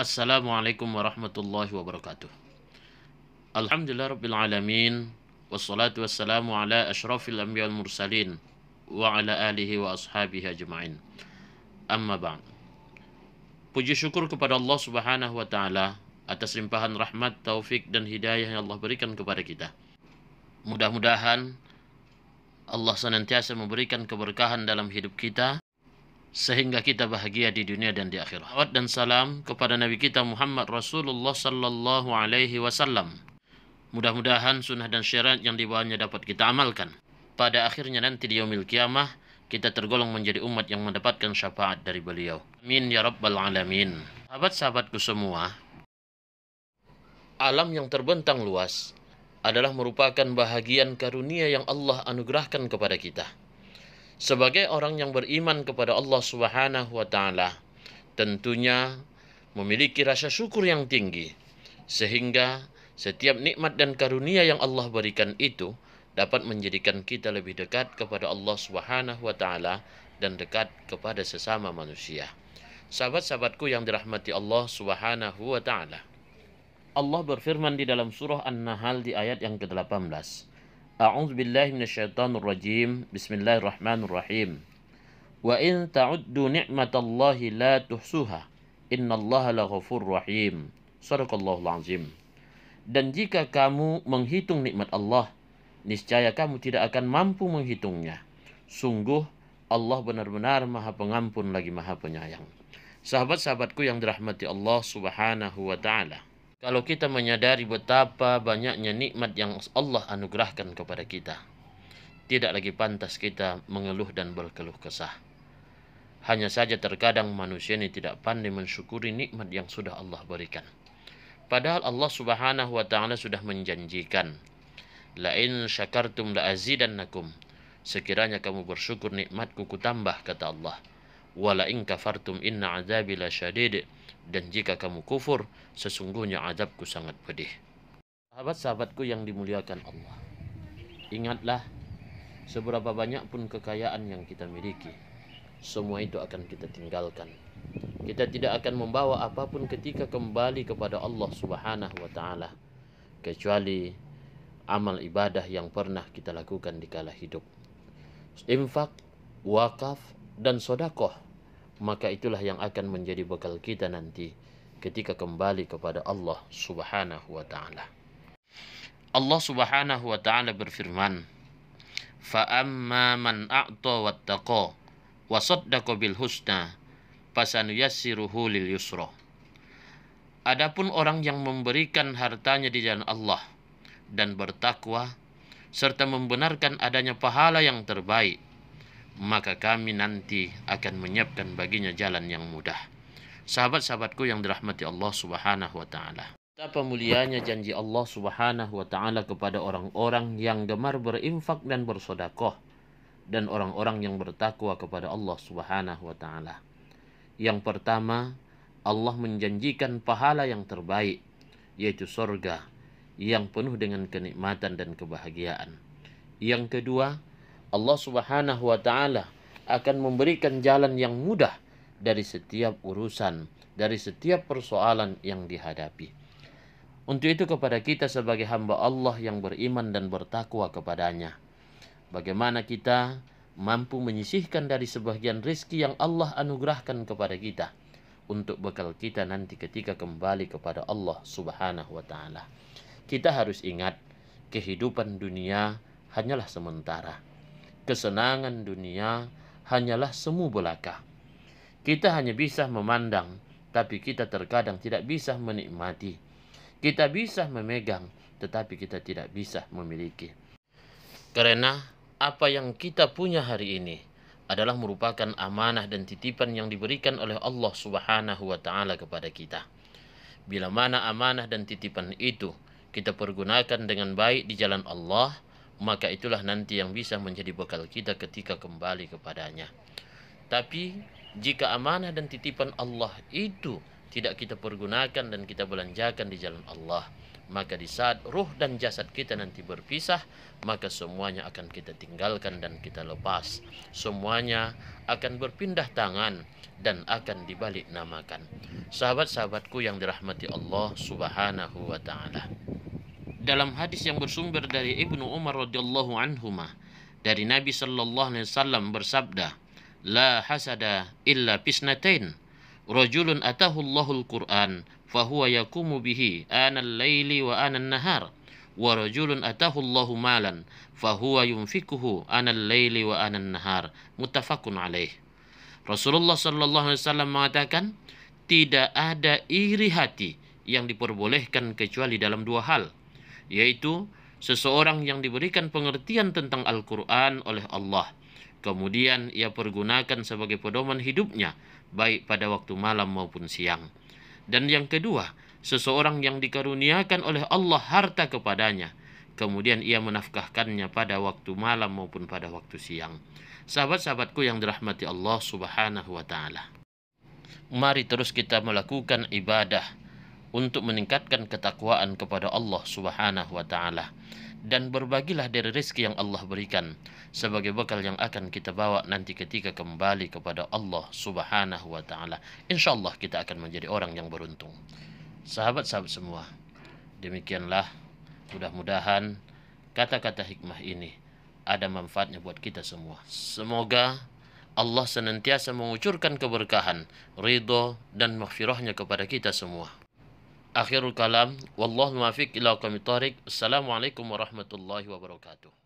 Assalamualaikum warahmatullahi wabarakatuh. Alhamdulillah rabbil alamin wassalatu wassalamu ala asyrafil anbiya wal mursalin wa ala alihi wa ashabihi ajma'in. Amma ba'd. Puji syukur kepada Allah Subhanahu wa taala atas limpahan rahmat, taufik dan hidayah yang Allah berikan kepada kita. Mudah-mudahan Allah senantiasa memberikan keberkahan dalam hidup kita sehingga kita bahagia di dunia dan di akhirat. Salawat dan salam kepada Nabi kita Muhammad Rasulullah Sallallahu Alaihi Wasallam. Mudah-mudahan sunnah dan syariat yang dibawanya dapat kita amalkan. Pada akhirnya nanti di yaumil kiamah, kita tergolong menjadi umat yang mendapatkan syafaat dari beliau. Amin ya rabbal alamin. Sahabat-sahabatku semua, alam yang terbentang luas adalah merupakan bahagian karunia yang Allah anugerahkan kepada kita sebagai orang yang beriman kepada Allah Subhanahu wa taala tentunya memiliki rasa syukur yang tinggi sehingga setiap nikmat dan karunia yang Allah berikan itu dapat menjadikan kita lebih dekat kepada Allah Subhanahu wa taala dan dekat kepada sesama manusia. Sahabat-sahabatku yang dirahmati Allah Subhanahu wa taala. Allah berfirman di dalam surah An-Nahl di ayat yang ke-18. A'udzu billahi minasyaitonir rajim. Bismillahirrahmanirrahim. Wa in ta'uddu ni'matallahi la tuhsuha. Innallaha laghafurur rahim. Shadaqallahul azim. Dan jika kamu menghitung nikmat Allah, niscaya kamu tidak akan mampu menghitungnya. Sungguh Allah benar-benar Maha Pengampun lagi Maha Penyayang. Sahabat-sahabatku yang dirahmati Allah Subhanahu wa taala kalau kita menyadari betapa banyaknya nikmat yang Allah anugerahkan kepada kita. Tidak lagi pantas kita mengeluh dan berkeluh kesah. Hanya saja terkadang manusia ini tidak pandai mensyukuri nikmat yang sudah Allah berikan. Padahal Allah Subhanahu wa taala sudah menjanjikan, "La in syakartum la azidannakum." Sekiranya kamu bersyukur nikmatku kutambah kata Allah. "Wa la in kafartum inna azabi lasyadid." Dan jika kamu kufur, sesungguhnya azabku sangat pedih. Sahabat-sahabatku yang dimuliakan Allah, ingatlah seberapa banyak pun kekayaan yang kita miliki, semua itu akan kita tinggalkan. Kita tidak akan membawa apapun ketika kembali kepada Allah Subhanahu wa taala kecuali amal ibadah yang pernah kita lakukan di kala hidup. Infak, wakaf, dan sodakoh maka itulah yang akan menjadi bekal kita nanti ketika kembali kepada Allah Subhanahu wa taala. Allah Subhanahu wa taala berfirman, "Fa amma man a'ta wattaqa wa saddaqa bil husna, fasanuyassiruhu lil yusra." Adapun orang yang memberikan hartanya di jalan Allah dan bertakwa serta membenarkan adanya pahala yang terbaik, maka kami nanti akan menyiapkan baginya jalan yang mudah. Sahabat-sahabatku yang dirahmati Allah Subhanahu wa taala. Betapa mulianya janji Allah Subhanahu wa taala kepada orang-orang yang gemar berinfak dan bersodakoh dan orang-orang yang bertakwa kepada Allah Subhanahu wa taala. Yang pertama, Allah menjanjikan pahala yang terbaik yaitu surga yang penuh dengan kenikmatan dan kebahagiaan. Yang kedua, Allah Subhanahu wa taala akan memberikan jalan yang mudah dari setiap urusan, dari setiap persoalan yang dihadapi. Untuk itu kepada kita sebagai hamba Allah yang beriman dan bertakwa kepadanya. Bagaimana kita mampu menyisihkan dari sebagian rizki yang Allah anugerahkan kepada kita untuk bekal kita nanti ketika kembali kepada Allah Subhanahu wa taala. Kita harus ingat kehidupan dunia hanyalah sementara kesenangan dunia hanyalah semu belaka. Kita hanya bisa memandang, tapi kita terkadang tidak bisa menikmati. Kita bisa memegang, tetapi kita tidak bisa memiliki. Karena apa yang kita punya hari ini adalah merupakan amanah dan titipan yang diberikan oleh Allah Subhanahu wa taala kepada kita. Bila mana amanah dan titipan itu kita pergunakan dengan baik di jalan Allah, maka itulah nanti yang bisa menjadi bekal kita ketika kembali kepadanya. Tapi jika amanah dan titipan Allah itu tidak kita pergunakan dan kita belanjakan di jalan Allah, maka di saat ruh dan jasad kita nanti berpisah, maka semuanya akan kita tinggalkan dan kita lepas. Semuanya akan berpindah tangan dan akan dibalik namakan. Sahabat-sahabatku yang dirahmati Allah Subhanahu wa taala dalam hadis yang bersumber dari Ibnu Umar radhiyallahu anhuma dari Nabi sallallahu alaihi wasallam bersabda, "La hasada illa pisnatain. Rajulun atahu Allahul Qur'an fahuwa yakumu bihi anal laili wa anal nahar." wa rajulun atahu Allahu malan fahuwa yunfikuhu anal laili wa anan nahar muttafaqun alaih Rasulullah sallallahu alaihi wasallam mengatakan tidak ada iri hati yang diperbolehkan kecuali dalam dua hal yaitu seseorang yang diberikan pengertian tentang Al-Quran oleh Allah. Kemudian ia pergunakan sebagai pedoman hidupnya, baik pada waktu malam maupun siang. Dan yang kedua, seseorang yang dikaruniakan oleh Allah harta kepadanya, kemudian ia menafkahkannya pada waktu malam maupun pada waktu siang. Sahabat-sahabatku yang dirahmati Allah Subhanahu wa taala. Mari terus kita melakukan ibadah untuk meningkatkan ketakwaan kepada Allah Subhanahu wa taala dan berbagilah dari rezeki yang Allah berikan sebagai bekal yang akan kita bawa nanti ketika kembali kepada Allah Subhanahu wa taala. Insyaallah kita akan menjadi orang yang beruntung. Sahabat-sahabat semua, demikianlah mudah-mudahan kata-kata hikmah ini ada manfaatnya buat kita semua. Semoga Allah senantiasa mengucurkan keberkahan, ridho, dan maghfirahnya kepada kita semua. آخر الكلام والله الموافق إلا قم طارق السلام عليكم ورحمة الله وبركاته